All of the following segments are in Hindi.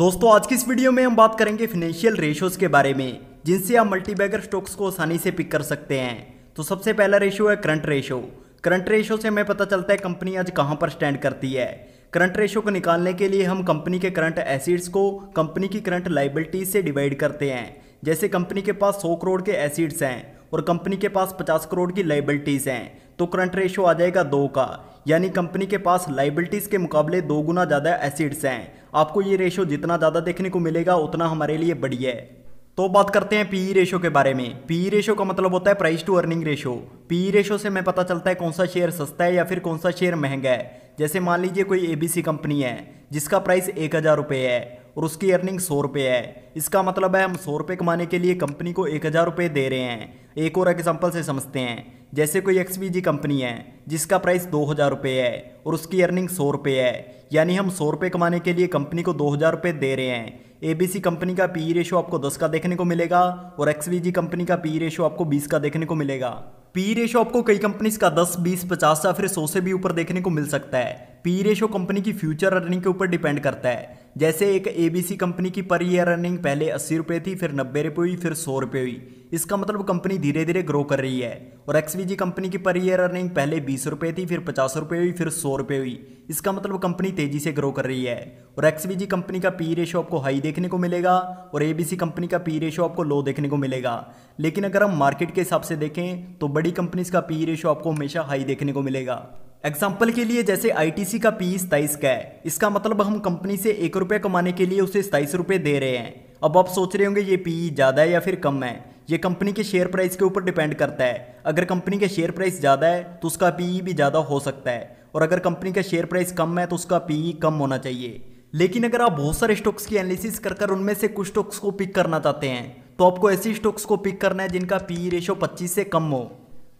दोस्तों आज की इस वीडियो में हम बात करेंगे फिनेंशियल रेशियोज के बारे में जिनसे आप मल्टीबैगर स्टॉक्स को आसानी से पिक कर सकते हैं तो सबसे पहला रेशियो है करंट रेशियो करंट रेशियो से हमें पता चलता है कंपनी आज कहाँ पर स्टैंड करती है करंट रेशियो को निकालने के लिए हम कंपनी के करंट एसिड्स को कंपनी की करंट लाइबिलिटीज से डिवाइड करते हैं जैसे कंपनी के पास सौ करोड़ के एसिड्स हैं और कंपनी के पास 50 करोड़ की लाइबिलिटीज़ हैं तो करंट रेशो आ जाएगा दो का यानी कंपनी के पास लाइबिलिटीज़ के मुकाबले दो गुना ज़्यादा एसिड्स हैं आपको ये रेशो जितना ज़्यादा देखने को मिलेगा उतना हमारे लिए बढ़िया है तो बात करते हैं पीई रेशो e के बारे में पीई रेशो e का मतलब होता है price to earning ratio P E ratio से हमें पता चलता है कौन सा शेयर सस्ता है या फिर कौन सा शेयर महंगा है जैसे मान लीजिए कोई एबीसी कंपनी है जिसका प्राइस एक हज़ार रुपये है और उसकी अर्निंग सौ रुपये है इसका मतलब है हम सौ रुपये कमाने के लिए कंपनी को एक हज़ार रुपये दे रहे हैं एक और एग्जाम्पल से समझते हैं जैसे कोई जी कंपनी है जिसका प्राइस दो हज़ार रुपये है और उसकी अर्निंग सौ रुपये है यानी हम सौ रुपये कमाने के लिए कंपनी को दो हज़ार रुपये दे रहे हैं सी कंपनी का पी रेशो e आपको दस का देखने को मिलेगा और जी कंपनी का पी रेशो e आपको बीस का देखने को मिलेगा पी रेशो आपको कई कंपनीज का 10, 20, 50 या फिर 100 से भी ऊपर देखने को मिल सकता है पी रेशो कंपनी की फ्यूचर अर्निंग के ऊपर डिपेंड करता है जैसे एक एबीसी कंपनी की पर ईयर अर्निंग पहले अस्सी रुपये थी फिर नब्बे रुपये हुई फिर सौ रुपये हुई इसका मतलब कंपनी धीरे धीरे ग्रो कर रही है और एक्सवीजी कंपनी की पर ईयर अर्निंग पहले बीस रुपये थी फिर पचास रुपये हुई फिर सौ रुपये हुई इसका मतलब कंपनी तेजी से ग्रो कर रही है और एक्सवीजी कंपनी का पी रेशो e आपको हाई देखने को मिलेगा और एबीसी कंपनी का पी रेशो e आपको लो देखने को मिलेगा लेकिन अगर हम मार्केट के हिसाब से देखें तो बड़ी कंपनीज का पी रेशो e आपको हमेशा हाई देखने को मिलेगा एग्जाम्पल के लिए जैसे आईटीसी का पी सताइस का है इसका मतलब हम कंपनी से एक रुपये कमाने के लिए उसे सताइस रुपये दे रहे हैं अब आप सोच रहे होंगे ये पी ज़्यादा है या फिर कम है ये कंपनी के शेयर प्राइस के ऊपर डिपेंड करता है अगर कंपनी का शेयर प्राइस ज़्यादा है तो उसका पीई e भी ज़्यादा हो सकता है और अगर कंपनी का शेयर प्राइस कम है तो उसका पीई e कम होना चाहिए लेकिन अगर आप बहुत सारे स्टॉक्स की एनालिसिस कर कर उनमें से कुछ स्टॉक्स को पिक करना चाहते हैं तो आपको ऐसी स्टॉक्स को पिक करना है जिनका पी रेशो 25 से कम हो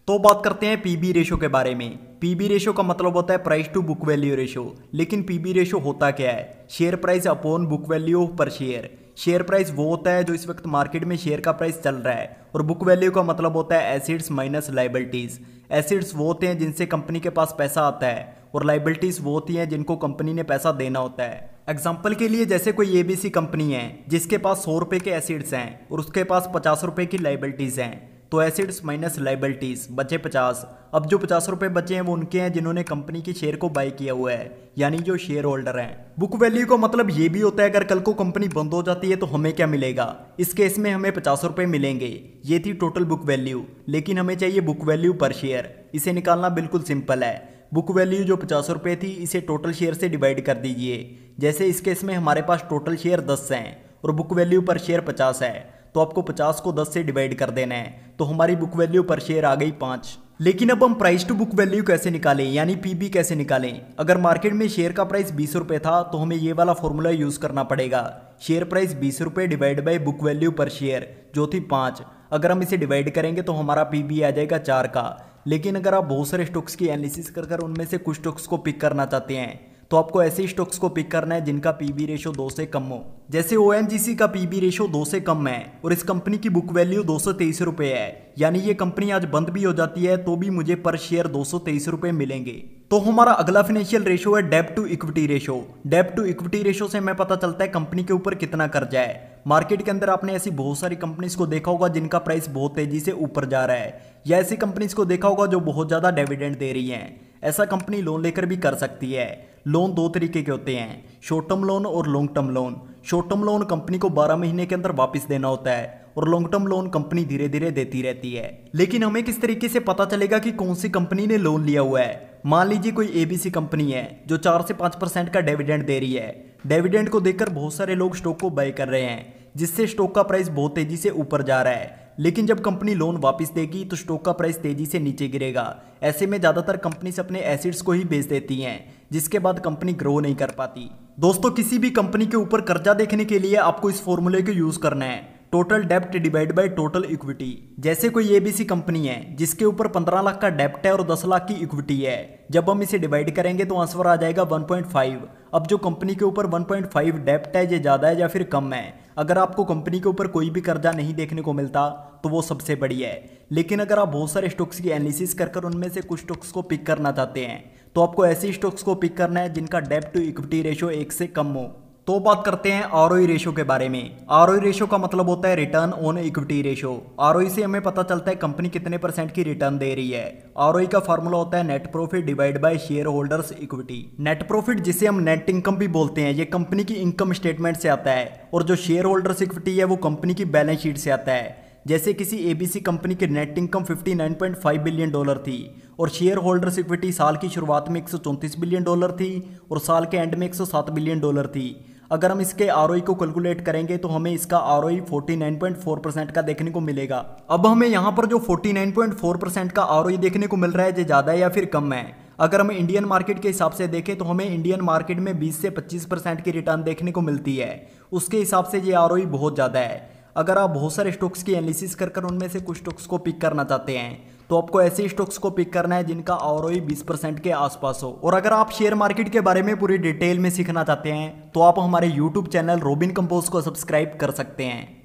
तो बात करते हैं पी बी रेशो के बारे में पीबी रेशो का मतलब होता है price to book value ratio लेकिन पी बी रेशो होता क्या है share price upon book value per share share price वो होता है जो इस वक्त मार्केट में शेयर का प्राइस चल रहा है और बुक वैल्यू का मतलब होता है एसिड्स माइनस लाइबिलिटीज़ एसिड्स वो होते हैं जिनसे कंपनी के पास पैसा आता है और लाइबिलिटीज़ वो होती हैं जिनको कंपनी ने पैसा देना होता है एग्जाम्पल के लिए जैसे कोई ए कंपनी है जिसके पास सौ रुपये के एसिड्स हैं और उसके पास पचास रुपये की लाइबिलिटीज़ हैं तो एसिड्स माइनस लाइबलिटीज़ बचे पचास अब जो पचास रुपये बचे हैं वो उनके हैं जिन्होंने कंपनी के शेयर को बाय किया हुआ है यानी जो शेयर होल्डर हैं बुक वैल्यू का मतलब ये भी होता है अगर कल को कंपनी बंद हो जाती है तो हमें क्या मिलेगा इस केस में हमें पचास रुपये मिलेंगे ये थी टोटल बुक वैल्यू लेकिन हमें चाहिए बुक वैल्यू पर शेयर इसे निकालना बिल्कुल सिंपल है बुक वैल्यू जो पचास रुपये थी इसे टोटल शेयर से डिवाइड कर दीजिए जैसे इस केस में हमारे पास टोटल शेयर दस हैं और बुक वैल्यू पर शेयर पचास है तो आपको पचास को दस से डिवाइड कर देना है तो हमारी बुक वैल्यू पर शेयर आ गई पाँच लेकिन अब हम प्राइस टू बुक वैल्यू कैसे निकालें यानी पीबी कैसे निकालें अगर मार्केट में शेयर का प्राइस बीस रुपये था तो हमें ये वाला फॉर्मूला यूज़ करना पड़ेगा शेयर प्राइस बीस रुपये divide by book value per share जो थी पाँच अगर हम इसे डिवाइड करेंगे तो हमारा पीबी आ जाएगा चार का लेकिन अगर आप बहुत सारे स्टॉक्स की एनालिसिस कर कर उनमें से कुछ स्टॉक्स को पिक करना चाहते हैं तो आपको ऐसे स्टॉक्स को पिक करना है जिनका पीबी रेशो दो से कम हो जैसे ओ का पीबी रेशो दो से कम है और इस कंपनी की बुक वैल्यू दो सौ है यानी ये कंपनी आज बंद भी हो जाती है तो भी मुझे पर शेयर दो सौ मिलेंगे तो हमारा अगला फाइनेंशियल रेशो है debt to equity ratio debt to equity ratio से हमें पता चलता है कंपनी के ऊपर कितना कर्जा है मार्केट के अंदर आपने ऐसी बहुत सारी कंपनीज को देखा होगा जिनका प्राइस बहुत तेजी से ऊपर जा रहा है या ऐसी कंपनीज को देखा होगा जो बहुत ज़्यादा डिविडेंड दे रही हैं ऐसा कंपनी लोन लेकर भी कर सकती है लोन दो तरीके के होते हैं शॉर्ट टर्म लोन और long term loan short term loan company को 12 महीने के अंदर वापस देना होता है और लॉन्ग टर्म लोन कंपनी धीरे धीरे देती रहती है लेकिन हमें किस तरीके से पता चलेगा कि कौन सी कंपनी ने लोन लिया हुआ है मान लीजिए कोई एबीसी कंपनी है जो चार से पाँच परसेंट का डेविडेंड दे रही है डेविडेंड को देखकर बहुत सारे लोग स्टॉक को बाय कर रहे हैं जिससे स्टॉक का प्राइस बहुत तेजी से ऊपर जा रहा है लेकिन जब कंपनी लोन वापस देगी तो स्टॉक का प्राइस तेजी से नीचे गिरेगा ऐसे में ज़्यादातर कंपनीज अपने एसिड्स को ही बेच देती हैं जिसके बाद कंपनी ग्रो नहीं कर पाती दोस्तों किसी भी कंपनी के ऊपर कर्जा देखने के लिए आपको इस फॉर्मूले को यूज़ करना है टोटल डेप्ट डिवाइड बाय टोटल इक्विटी जैसे कोई एबीसी कंपनी है जिसके ऊपर 15 लाख का डेप्ट है और 10 लाख की इक्विटी है जब हम इसे डिवाइड करेंगे तो आंसर आ जाएगा 1.5 अब जो कंपनी के ऊपर 1.5 डेप्ट है ये ज़्यादा है या फिर कम है अगर आपको कंपनी के ऊपर कोई भी कर्जा नहीं देखने को मिलता तो वो सबसे बढ़िया है लेकिन अगर आप बहुत सारे स्टॉक्स की एनालिसिस कर कर उनमें से कुछ स्टॉक्स को पिक करना चाहते हैं तो आपको ऐसे स्टॉक्स को पिक करना है जिनका डेप टू इक्विटी रेशो एक से कम हो तो बात करते हैं आर रेशो e के बारे में आर रेशो e का मतलब होता है return on equity ratio R से हमें पता चलता है कंपनी कितने परसेंट की रिटर्न दे रही है आर e का फॉर्मूला होता है net profit divide by shareholders equity net profit जिसे हम नेट इनकम भी बोलते हैं ये कंपनी की इनकम स्टेटमेंट से आता है और जो शेयर होल्डर्स इक्विटी है वो कंपनी की बैलेंस शीट से आता है जैसे किसी एबीसी कंपनी की नेट इनकम 59.5 बिलियन डॉलर थी और शेयर होल्डर्स इक्विटी साल की शुरुआत में एक बिलियन डॉलर थी और साल के एंड में एक बिलियन डॉलर थी अगर हम इसके आर e को कैलकुलेट करेंगे तो हमें इसका आर 49.4 परसेंट का देखने को मिलेगा अब हमें यहाँ पर जो 49.4 परसेंट का आर e देखने को मिल रहा है जो ज़्यादा है या फिर कम है अगर हम इंडियन मार्केट के हिसाब से देखें तो हमें इंडियन मार्केट में 20 से 25 परसेंट की रिटर्न देखने को मिलती है उसके हिसाब से ये आर e बहुत ज़्यादा है अगर आप बहुत सारे स्टॉक्स की एनालिसिस कर कर उनमें से कुछ स्टॉक्स को पिक करना चाहते हैं तो आपको ऐसे स्टॉक्स को पिक करना है जिनका आर ओ बीस परसेंट के आसपास हो और अगर आप शेयर मार्केट के बारे में पूरी डिटेल में सीखना चाहते हैं तो आप हमारे यूट्यूब चैनल रोबिन कंपोज को सब्सक्राइब कर सकते हैं